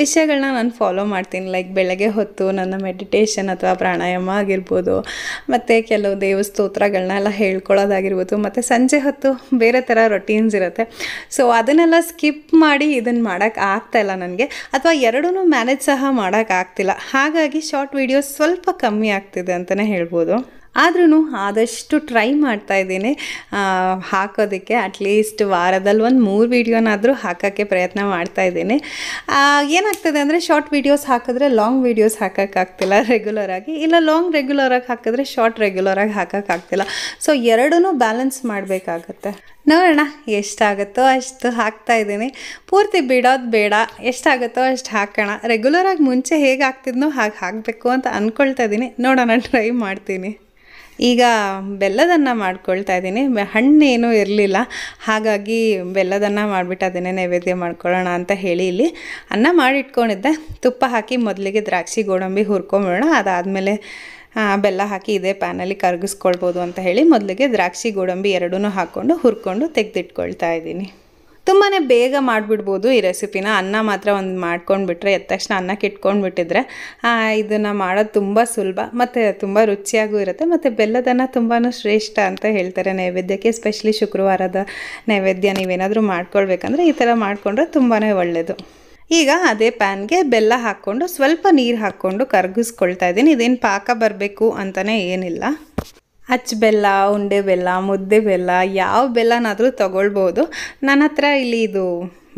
ವಿಷಯಗಳನ್ನ ನಾನು ಫಾಲೋ ಮಾಡ್ತೀನಿ ಲೈಕ್ ಬೆಳಗ್ಗೆ ಹೊತ್ತು ನನ್ನ ಮೆಡಿಟೇಷನ್ ಅಥವಾ ಪ್ರಾಣಾಯಾಮ ಆಗಿರ್ಬೋದು ಮತ್ತು ಕೆಲವು ದೇವ ಎಲ್ಲ ಹೇಳ್ಕೊಳ್ಳೋದಾಗಿರ್ಬೋದು ಮತ್ತು ಸಂಜೆ ಹೊತ್ತು ಬೇರೆ ಥರ ರೊಟೀನ್ಸ್ ಇರುತ್ತೆ ಸೊ ಅದನ್ನೆಲ್ಲ ಸ್ಕಿಪ್ ಮಾಡಿ ಇದನ್ನು ಮಾಡೋಕ್ಕೆ ಆಗ್ತಾಯಿಲ್ಲ ನನಗೆ ಅಥವಾ ಎರಡೂ ಮ್ಯಾನೇಜ್ ಸಹ ಮಾಡೋಕ್ಕಾಗ್ತಿಲ್ಲ ಹಾಗಾಗಿ ಶಾರ್ಟ್ ವೀಡಿಯೋಸ್ ಸ್ವಲ್ಪ ಕಮ್ಮಿ ಆಗ್ತಿದೆ ಅಂತಲೇ ಹೇಳ್ಬೋದು ಆದ್ರೂ ಆದಷ್ಟು ಟ್ರೈ ಮಾಡ್ತಾ ಇದ್ದೀನಿ ಹಾಕೋದಕ್ಕೆ ಅಟ್ಲೀಸ್ಟ್ ವಾರದಲ್ಲಿ ಒಂದು ಮೂರು ವೀಡಿಯೋನಾದರೂ ಹಾಕೋಕ್ಕೆ ಪ್ರಯತ್ನ ಮಾಡ್ತಾ ಇದ್ದೀನಿ ಏನಾಗ್ತದೆ ಅಂದರೆ ಶಾರ್ಟ್ ವೀಡಿಯೋಸ್ ಹಾಕಿದ್ರೆ ಲಾಂಗ್ ವೀಡಿಯೋಸ್ ಹಾಕೋಕ್ಕಾಗ್ತಿಲ್ಲ ರೆಗ್ಯುಲರಾಗಿ ಇಲ್ಲ ಲಾಂಗ್ ರೆಗ್ಯುಲರಾಗಿ ಹಾಕಿದ್ರೆ ಶಾರ್ಟ್ ರೆಗ್ಯುಲರಾಗಿ ಹಾಕೋಕ್ಕಾಗ್ತಿಲ್ಲ ಸೊ ಎರಡೂ ಬ್ಯಾಲೆನ್ಸ್ ಮಾಡಬೇಕಾಗತ್ತೆ ನೋಡೋಣ ಎಷ್ಟಾಗುತ್ತೋ ಅಷ್ಟು ಹಾಕ್ತಾ ಇದ್ದೀನಿ ಪೂರ್ತಿ ಬಿಡೋದು ಬೇಡ ಎಷ್ಟಾಗುತ್ತೋ ಅಷ್ಟು ಹಾಕೋಣ ರೆಗ್ಯುಲರಾಗಿ ಮುಂಚೆ ಹೇಗೆ ಆಗ್ತಿದ್ನೋ ಹಾಗೆ ಹಾಕಬೇಕು ಅಂತ ಅಂದ್ಕೊಳ್ತಾ ಇದ್ದೀನಿ ನೋಡೋಣ ಟ್ರೈ ಮಾಡ್ತೀನಿ ಈಗ ಬೆಲ್ಲದನ್ನು ಮಾಡ್ಕೊಳ್ತಾ ಇದ್ದೀನಿ ಹಣ್ಣೇನೂ ಇರಲಿಲ್ಲ ಹಾಗಾಗಿ ಬೆಲ್ಲದನ್ನ ಮಾಡಿಬಿಟ್ಟು ಅದನ್ನೇ ನೈವೇದ್ಯ ಮಾಡ್ಕೊಳ್ಳೋಣ ಅಂತ ಹೇಳಿ ಇಲ್ಲಿ ಅನ್ನ ಮಾಡಿಟ್ಕೊಂಡಿದ್ದೆ ತುಪ್ಪ ಹಾಕಿ ಮೊದಲಿಗೆ ದ್ರಾಕ್ಷಿ ಗೋಡಂಬಿ ಹುರ್ಕೊಂಬಿಡೋಣ ಅದಾದಮೇಲೆ ಬೆಲ್ಲ ಹಾಕಿ ಇದೇ ಪ್ಯಾನಲ್ಲಿ ಕರಗಿಸ್ಕೊಳ್ಬೋದು ಅಂತ ಹೇಳಿ ಮೊದಲಿಗೆ ದ್ರಾಕ್ಷಿ ಗೋಡಂಬಿ ಎರಡೂ ಹಾಕ್ಕೊಂಡು ಹುರ್ಕೊಂಡು ತೆಗೆದಿಟ್ಕೊಳ್ತಾ ಇದ್ದೀನಿ ತುಂಬಾ ಬೇಗ ಮಾಡಿಬಿಡ್ಬೋದು ಈ ರೆಸಿಪಿನ ಅನ್ನ ಮಾತ್ರ ಒಂದು ಮಾಡ್ಕೊಂಡ್ಬಿಟ್ರೆ ಎದ್ದ ತಕ್ಷಣ ಅನ್ನಕ್ಕೆ ಇಟ್ಕೊಂಡ್ಬಿಟ್ಟಿದ್ರೆ ಇದನ್ನು ಮಾಡೋದು ತುಂಬ ಸುಲಭ ಮತ್ತು ತುಂಬ ರುಚಿಯಾಗೂ ಇರುತ್ತೆ ಮತ್ತು ಬೆಲ್ಲದನ್ನು ತುಂಬಾ ಶ್ರೇಷ್ಠ ಅಂತ ಹೇಳ್ತಾರೆ ನೈವೇದ್ಯಕ್ಕೆ ಸ್ಪೆಷಲಿ ಶುಕ್ರವಾರದ ನೈವೇದ್ಯ ನೀವೇನಾದರೂ ಮಾಡ್ಕೊಳ್ಬೇಕಂದ್ರೆ ಈ ಥರ ಮಾಡಿಕೊಂಡ್ರೆ ತುಂಬಾ ಒಳ್ಳೆಯದು ಈಗ ಅದೇ ಪ್ಯಾನ್ಗೆ ಬೆಲ್ಲ ಹಾಕ್ಕೊಂಡು ಸ್ವಲ್ಪ ನೀರು ಹಾಕ್ಕೊಂಡು ಕರಗಿಸ್ಕೊಳ್ತಾ ಇದ್ದೀನಿ ಇದೇನು ಪಾಕ ಬರಬೇಕು ಅಂತಲೇ ಏನಿಲ್ಲ ಅಚ್ಚ ಬೆಲ್ಲ ಉಂಡೆ ಬೆಲ್ಲ ಮುದ್ದೆ ಬೆಲ್ಲ ಯಾವ ಬೆಲ್ಲನಾದರೂ ತಗೊಳ್ಬೋದು ನನ್ನ ಹತ್ರ ಇಲ್ಲಿ ಇದು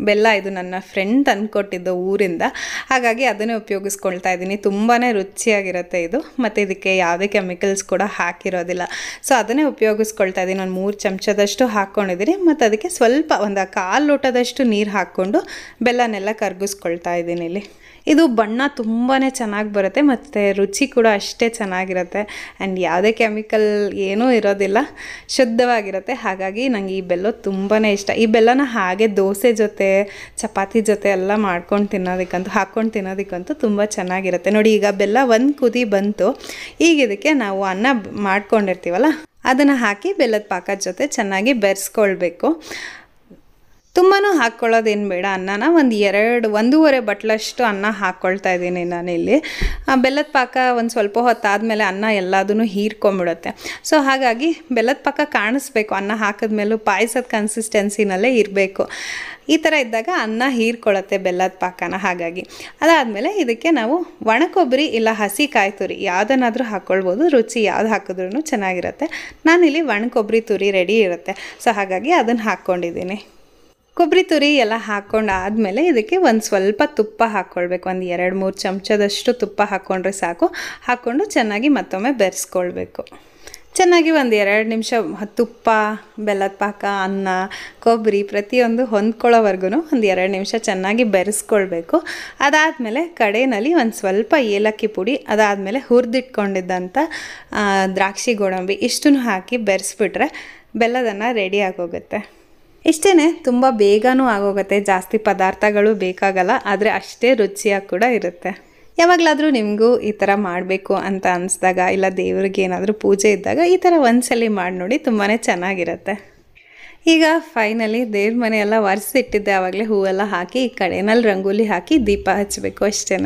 ಬೆಲ್ಲ ಇದು ನನ್ನ ಫ್ರೆಂಡ್ ತಂದುಕೊಟ್ಟಿದ್ದು ಊರಿಂದ ಹಾಗಾಗಿ ಅದನ್ನೇ ಉಪಯೋಗಿಸ್ಕೊಳ್ತಾ ಇದ್ದೀನಿ ತುಂಬಾ ರುಚಿಯಾಗಿರುತ್ತೆ ಇದು ಮತ್ತು ಇದಕ್ಕೆ ಯಾವುದೇ ಕೆಮಿಕಲ್ಸ್ ಕೂಡ ಹಾಕಿರೋದಿಲ್ಲ ಸೊ ಅದನ್ನೇ ಉಪಯೋಗಿಸ್ಕೊಳ್ತಾ ಇದ್ದೀನಿ ಒಂದು ಮೂರು ಚಮಚದಷ್ಟು ಹಾಕ್ಕೊಂಡಿದ್ದೀನಿ ಮತ್ತು ಅದಕ್ಕೆ ಸ್ವಲ್ಪ ಒಂದು ಕಾಲು ಲೋಟದಷ್ಟು ನೀರು ಹಾಕ್ಕೊಂಡು ಬೆಲ್ಲನೆಲ್ಲ ಕರ್ಗಿಸ್ಕೊಳ್ತಾ ಇದ್ದೀನಿ ಇಲ್ಲಿ ಇದು ಬಣ್ಣ ತುಂಬಾ ಚೆನ್ನಾಗಿ ಬರುತ್ತೆ ಮತ್ತು ರುಚಿ ಕೂಡ ಅಷ್ಟೇ ಚೆನ್ನಾಗಿರುತ್ತೆ ಆ್ಯಂಡ್ ಯಾವುದೇ ಕೆಮಿಕಲ್ ಏನೂ ಇರೋದಿಲ್ಲ ಶುದ್ಧವಾಗಿರುತ್ತೆ ಹಾಗಾಗಿ ನನಗೆ ಈ ಬೆಲ್ಲ ತುಂಬಾ ಇಷ್ಟ ಈ ಬೆಲ್ಲನ ಹಾಗೆ ದೋಸೆ ಜೊತೆ ಚಪಾತಿ ಜೊತೆ ಎಲ್ಲ ಮಾಡ್ಕೊಂಡು ತಿನ್ನೋದಕ್ಕಂತೂ ಹಾಕ್ಕೊಂಡು ತಿನ್ನೋದಕ್ಕಂತೂ ತುಂಬ ಚೆನ್ನಾಗಿರುತ್ತೆ ನೋಡಿ ಈಗ ಬೆಲ್ಲ ಒಂದು ಕುದಿ ಬಂತು ಈಗ ಇದಕ್ಕೆ ನಾವು ಅನ್ನ ಮಾಡ್ಕೊಂಡಿರ್ತೀವಲ್ಲ ಅದನ್ನು ಹಾಕಿ ಬೆಲ್ಲದ ಪಾಕದ ಜೊತೆ ಚೆನ್ನಾಗಿ ಬೆರೆಸ್ಕೊಳ್ಬೇಕು ತುಂಬಾ ಹಾಕ್ಕೊಳ್ಳೋದೇನು ಬೇಡ ಅನ್ನನ ಒಂದು ಎರಡು ಒಂದೂವರೆ ಬಟ್ಲಷ್ಟು ಅನ್ನ ಹಾಕ್ಕೊಳ್ತಾ ಇದ್ದೀನಿ ನಾನಿಲ್ಲಿ ಬೆಲ್ಲದ ಪಾಕ ಒಂದು ಸ್ವಲ್ಪ ಹೊತ್ತಾದಮೇಲೆ ಅನ್ನ ಎಲ್ಲದೂ ಹೀರ್ಕೊಂಬಿಡುತ್ತೆ ಸೊ ಹಾಗಾಗಿ ಬೆಲ್ಲದ ಪಾಕ ಕಾಣಿಸ್ಬೇಕು ಅನ್ನ ಹಾಕಿದ್ಮೇಲೂ ಪಾಯಸದ ಕನ್ಸಿಸ್ಟೆನ್ಸಿನಲ್ಲೇ ಇರಬೇಕು ಈ ಥರ ಇದ್ದಾಗ ಅನ್ನ ಹೀರ್ಕೊಳ್ಳುತ್ತೆ ಬೆಲ್ಲದ ಪಾಕನ ಹಾಗಾಗಿ ಅದಾದಮೇಲೆ ಇದಕ್ಕೆ ನಾವು ಒಣ ಕೊಬ್ಬರಿ ಇಲ್ಲ ಹಸಿ ಕಾಯಿ ತುರಿ ಯಾವುದನ್ನಾದರೂ ಹಾಕ್ಕೊಳ್ಬೋದು ರುಚಿ ಯಾವ್ದು ಹಾಕಿದ್ರೂ ಚೆನ್ನಾಗಿರುತ್ತೆ ನಾನಿಲ್ಲಿ ಒಣ ಕೊಬ್ಬರಿ ತುರಿ ರೆಡಿ ಇರುತ್ತೆ ಸೊ ಹಾಗಾಗಿ ಅದನ್ನು ಹಾಕ್ಕೊಂಡಿದ್ದೀನಿ ಕೊಬ್ಬರಿ ತುರಿ ಎಲ್ಲ ಹಾಕ್ಕೊಂಡು ಆದಮೇಲೆ ಇದಕ್ಕೆ ಒಂದು ಸ್ವಲ್ಪ ತುಪ್ಪ ಹಾಕ್ಕೊಳ್ಬೇಕು ಒಂದು ಎರಡು ಮೂರು ಚಮಚದಷ್ಟು ತುಪ್ಪ ಹಾಕ್ಕೊಂಡ್ರೆ ಸಾಕು ಹಾಕ್ಕೊಂಡು ಚೆನ್ನಾಗಿ ಮತ್ತೊಮ್ಮೆ ಬೆರೆಸ್ಕೊಳ್ಬೇಕು ಚೆನ್ನಾಗಿ ಒಂದು ಎರಡು ನಿಮಿಷ ತುಪ್ಪ ಬೆಲ್ಲದ ಪಾಕ ಅನ್ನ ಕೊಬ್ಬರಿ ಪ್ರತಿಯೊಂದು ಹೊಂದ್ಕೊಳ್ಳೋವರೆಗೂ ಒಂದು ಎರಡು ನಿಮಿಷ ಚೆನ್ನಾಗಿ ಬೆರೆಸ್ಕೊಳ್ಬೇಕು ಅದಾದಮೇಲೆ ಕಡೆಯಲ್ಲಿ ಒಂದು ಸ್ವಲ್ಪ ಏಲಕ್ಕಿ ಪುಡಿ ಅದಾದಮೇಲೆ ಹುರಿದಿಟ್ಕೊಂಡಿದ್ದಂಥ ದ್ರಾಕ್ಷಿ ಗೋಡಂಬಿ ಇಷ್ಟನ್ನು ಹಾಕಿ ಬೆರೆಸ್ಬಿಟ್ರೆ ಬೆಲ್ಲದನ್ನು ರೆಡಿ ಆಗೋಗುತ್ತೆ ಇಷ್ಟೇ ತುಂಬ ಬೇಗನೂ ಆಗೋಗುತ್ತೆ ಜಾಸ್ತಿ ಪದಾರ್ಥಗಳು ಬೇಕಾಗಲ್ಲ ಆದರೆ ಅಷ್ಟೇ ರುಚಿಯಾಗಿ ಕೂಡ ಇರುತ್ತೆ ಯಾವಾಗಲಾದರೂ ನಿಮಗೂ ಈ ಥರ ಮಾಡಬೇಕು ಅಂತ ಅನಿಸ್ದಾಗ ಇಲ್ಲ ದೇವ್ರಿಗೆ ಏನಾದರೂ ಪೂಜೆ ಇದ್ದಾಗ ಈ ಥರ ಒಂದ್ಸಲಿ ಮಾಡಿ ನೋಡಿ ತುಂಬಾ ಚೆನ್ನಾಗಿರುತ್ತೆ ಈಗ ಫೈನಲಿ ದೇವ್ರ ಮನೆಯೆಲ್ಲ ಒರೆಸಿಟ್ಟಿದ್ದೆ ಆವಾಗಲೇ ಹೂವೆಲ್ಲ ಹಾಕಿ ಈ ಕಡೆನಲ್ಲಿ ರಂಗೋಲಿ ಹಾಕಿ ದೀಪ ಹಚ್ಚಬೇಕು ಅಷ್ಟೇ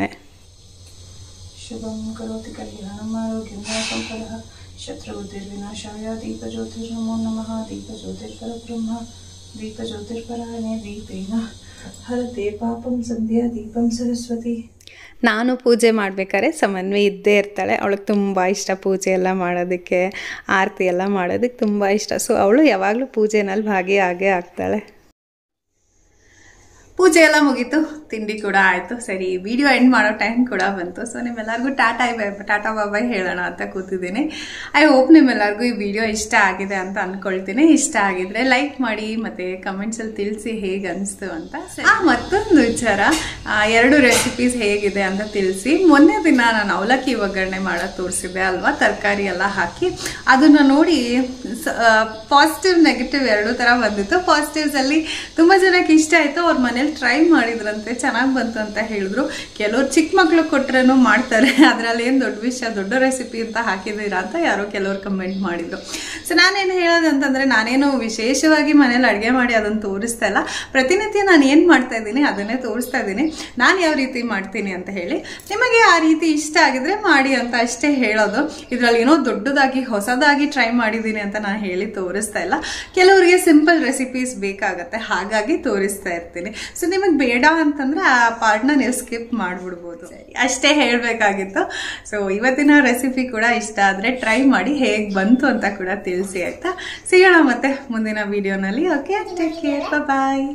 ಶುಭಂ ಕರೋತಿ ಕಲ್ಯಾಣಂ ಶತ್ರು ದೀಪ ಜ್ಯೋತಿರ್ನಮೋ ನಮಃ ದೀಪ ಬ್ರಹ್ಮ ದೀಪ ಜ್ಯೋತಿರ್ಪರಾಯಣೆ ದೀಪೇನ ಸಂಧ್ಯಾ ದೀಪಂ ಸರಸ್ವತಿ ನಾನು ಪೂಜೆ ಮಾಡಬೇಕಾದ್ರೆ ಸಮನ್ವಿ ಇದ್ದೇ ಇರ್ತಾಳೆ ಅವಳಿಗೆ ತುಂಬ ಇಷ್ಟ ಪೂಜೆ ಎಲ್ಲ ಮಾಡೋದಕ್ಕೆ ಆರತಿ ಎಲ್ಲ ಮಾಡೋದಕ್ಕೆ ತುಂಬ ಇಷ್ಟ ಸೊ ಅವಳು ಯಾವಾಗಲೂ ಪೂಜೆನಲ್ಲಿ ಭಾಗಿಯಾಗೇ ಆಗ್ತಾಳೆ ಪೂಜೆ ಎಲ್ಲ ಮುಗೀತು ತಿಂಡಿ ಕೂಡ ಆಯಿತು ಸರಿ ವಿಡಿಯೋ ಎಂಡ್ ಮಾಡೋ ಟೈಮ್ ಕೂಡ ಬಂತು ಸೊ ನಿಮ್ಮೆಲ್ಲರಿಗೂ ಟಾಟಾ ಬೈ ಟಾಟಾ ಬಾಬಾಯ್ ಹೇಳೋಣ ಅಂತ ಕೂತಿದ್ದೀನಿ ಐ ಹೋಪ್ ನಿಮ್ಮೆಲ್ಲರಿಗೂ ಈ ವಿಡಿಯೋ ಇಷ್ಟ ಆಗಿದೆ ಅಂತ ಅಂದ್ಕೊಳ್ತೀನಿ ಇಷ್ಟ ಆಗಿದ್ರೆ ಲೈಕ್ ಮಾಡಿ ಮತ್ತು ಕಮೆಂಟ್ಸಲ್ಲಿ ತಿಳಿಸಿ ಹೇಗೆ ಅನಿಸ್ತು ಅಂತ ಆ ಮತ್ತೊಂದು ವಿಚಾರ ಎರಡು ರೆಸಿಪೀಸ್ ಹೇಗಿದೆ ಅಂತ ತಿಳಿಸಿ ಮೊನ್ನೆ ದಿನ ನಾನು ಅವಲಕ್ಕಿ ಒಗ್ಗರಣೆ ಮಾಡೋ ತೋರಿಸಿದೆ ಅಲ್ವಾ ತರಕಾರಿ ಎಲ್ಲ ಹಾಕಿ ಅದನ್ನು ನೋಡಿ ಪಾಸಿಟಿವ್ ನೆಗೆಟಿವ್ ಎರಡೂ ಥರ ಬಂದಿತ್ತು ಪಾಸಿಟಿವ್ಸಲ್ಲಿ ತುಂಬ ಜನಕ್ಕೆ ಇಷ್ಟ ಆಯಿತು ಅವ್ರ ಮನೇಲಿ ಮನೇಲಿ ಟ್ರೈ ಮಾಡಿದ್ರಂತೆ ಚೆನ್ನಾಗಿ ಬಂತು ಅಂತ ಹೇಳಿದ್ರು ಕೆಲವ್ರು ಚಿಕ್ಕ ಮಕ್ಕಳು ಕೊಟ್ಟರೆನು ಮಾಡ್ತಾರೆ ಅದರಲ್ಲಿ ಏನು ದೊಡ್ಡ ವಿಷಯ ದೊಡ್ಡ ರೆಸಿಪಿ ಅಂತ ಹಾಕಿದ್ದೀರಾ ಅಂತ ಯಾರೋ ಕೆಲವರು ಕಮೆಂಟ್ ಮಾಡಿದ್ರು ಸೊ ನಾನೇನು ಹೇಳೋದು ಅಂತಂದರೆ ನಾನೇನು ವಿಶೇಷವಾಗಿ ಮನೇಲಿ ಅಡುಗೆ ಮಾಡಿ ಅದನ್ನು ತೋರಿಸ್ತಾ ಇಲ್ಲ ಪ್ರತಿನಿತ್ಯ ನಾನು ಏನು ಮಾಡ್ತಾ ಇದ್ದೀನಿ ಅದನ್ನೇ ತೋರಿಸ್ತಾ ಇದ್ದೀನಿ ನಾನು ಯಾವ ರೀತಿ ಮಾಡ್ತೀನಿ ಅಂತ ಹೇಳಿ ನಿಮಗೆ ಆ ರೀತಿ ಇಷ್ಟ ಆಗಿದ್ರೆ ಮಾಡಿ ಅಂತ ಅಷ್ಟೇ ಹೇಳೋದು ಇದರಲ್ಲಿ ಏನೋ ದೊಡ್ಡದಾಗಿ ಹೊಸದಾಗಿ ಟ್ರೈ ಮಾಡಿದ್ದೀನಿ ಅಂತ ನಾನು ಹೇಳಿ ತೋರಿಸ್ತಾ ಇಲ್ಲ ಕೆಲವರಿಗೆ ಸಿಂಪಲ್ ರೆಸಿಪೀಸ್ ಬೇಕಾಗತ್ತೆ ಹಾಗಾಗಿ ತೋರಿಸ್ತಾ ಇರ್ತೀನಿ ಸೊ ನಿಮಗೆ ಬೇಡ ಅಂತಂದರೆ ಆ ಪಾರ್ಟ್ನ ನೀವು ಸ್ಕಿಪ್ ಮಾಡಿಬಿಡ್ಬೋದು ಅಷ್ಟೇ ಹೇಳಬೇಕಾಗಿತ್ತು ಸೊ ಇವತ್ತಿನ ರೆಸಿಪಿ ಕೂಡ ಇಷ್ಟ ಆದರೆ ಟ್ರೈ ಮಾಡಿ ಹೇಗೆ ಬಂತು ಅಂತ ಕೂಡ ತಿಳಿಸಿ ಆಯಿತಾ ಸಿಗೋಣ ಮತ್ತೆ ಮುಂದಿನ ವಿಡಿಯೋನಲ್ಲಿ ಓಕೆ ಟೇಕ್ ಕೇರ್ ಬಾಯ್